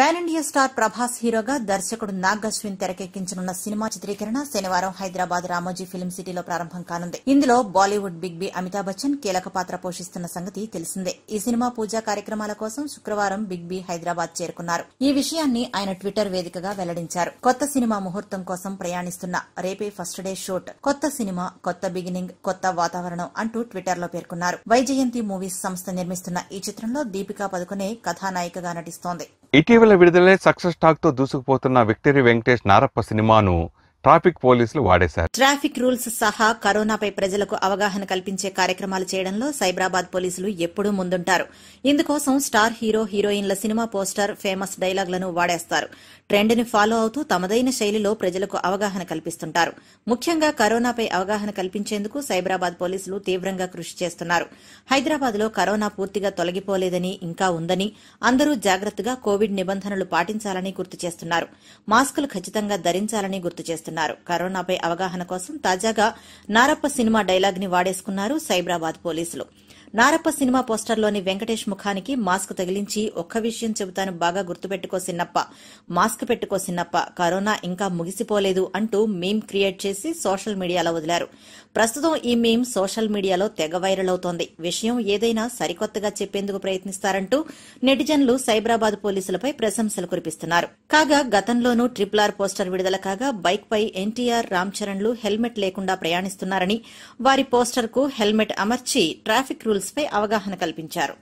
pan India star Prabhas హీరోగా దర్శకుడు Nag Ashwin తెరకెక్కించనున్న cinema చిత్రీకరణ శనివారం హైదరాబాద్ రామోజీ ఫిల్మ్ సిటీలో ప్రారంభం కానుంది ఇందులో Bollywood big B Amitabh Bachchan కీలక పాత్ర పోషిస్తున్న సంగతి తెలిసిందే ఈ సినిమా పూజా కార్యక్రమాల కోసం శుక్రవారం బిగ్ బి హైదరాబాద్ చేరుకున్నారు ఈ విషయాన్ని ఆయన ట్విట్టర్ వేదికగా వెల్లడించారు కొత్త సినిమా ముహూర్తం కోసం ప్రయాణిస్తున్న రేపే ఫస్ట్ డే షూట్ కొత్త సినిమా కొత్త బిగినింగ్ కొత్త వాతావరణం అంటూ ట్విట్టర్లో పేర్కొన్నారు వైజయంతి మూవీస్ సంస్థ నిర్మిస్తున్న ఈ చిత్రంలో దీపికా పదుకునే కథానాయికగా నటిస్తోంది ఇటీవల విడుదలై సక్సెస్ టాక్తో దూసుకుపోతున్న విక్టరీ వెంకటేష్ నారప్ప సినిమాను ట్రాఫిక్ పోలీసులు వాడేశారు ట్రాఫిక్ రూల్స్ సహా కరోనాపై ప్రజలకు అవగాహన కల్పించే కార్యక్రమాలు చేయడంలో సైబరాబాద్ పోలీసులు ఎప్పుడూ ముందుంటారు ఇందుకోసం స్టార్ హీరో హీరోయిన్ల సినిమా పోస్టర్ ఫేమస్ డైలాగ్లను వాడేస్తారు ట్రెండ్ ని ఫాలో అవుతూ తమదైన శైలిలో ప్రజలకు అవగాహన కల్పిస్తుంటారు ముఖ్యంగా కరోనాపై అవగాహన కల్పించేందుకు సైబరాబాద్ పోలీసులు తీవ్రంగా కృషి చేస్తున్నారు హైదరాబాద్ లో కరోనా పూర్తిగా తొలగిపోలేదని ఇంకా ఉందని అందరూ జాగ్రత్తగా కోవిడ్ నిబంధనలు పాటించాలని గుర్తు చేస్తున్నారు మాస్కులు ఖచ్చితంగా ధరించాలని గుర్తు చేస్తున్నారు చేస్తున్నారు కరోనాపై అవగాహన కోసం తాజాగా నారప్ప సినిమా డైలాగ్ ని వాడేసుకున్నారు సైబరాబాద్ పోలీసులు నారప్ప సినిమా పోస్టర్లోని వెంకటేష్ ముఖానికి మాస్క్ తగిలించి ఒక్క విషయం చెబుతాను బాగా గుర్తుపెట్టుకో సిన్నప్ప మాస్క్ పెట్టుకో సిన్నప్ప కరోనా ఇంకా ముగిసిపోలేదు అంటూ మీమ్ క్రియేట్ చేసి సోషల్ మీడియాలో వదిలారు ప్రస్తుతం ఈ మీమ్ సోషల్ మీడియాలో తెగ వైరల్ అవుతోంది విషయం ఏదైనా సరికొత్తగా చెప్పేందుకు ప్రయత్నిస్తారంటూ నెటిజన్లు సైబరాబాద్ పోలీసులపై ప్రశంసలు కురిపిస్తున్నారు కాగా గతంలోనూ ట్రిపుల్ ఆర్ పోస్టర్ విడుదల కాగా బైక్పై ఎన్టీఆర్ రామ్ చరణ్లు హెల్మెట్ లేకుండా ప్రయాణిస్తున్నారని వారి పోస్టర్కు హెల్మెట్ అమర్చి ట్రాఫిక్ రూల్ రూల్స్ పై అవగాహన కల్పించారు